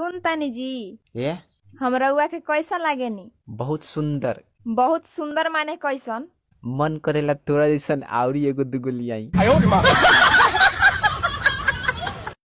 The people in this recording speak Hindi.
सुन तानी जी ये हमरा के कैसा लागे नी बहुत सुंदर बहुत सुंदर माने कैसन मन करेला तोरा जैसन आउरी एगो दुगो लियाई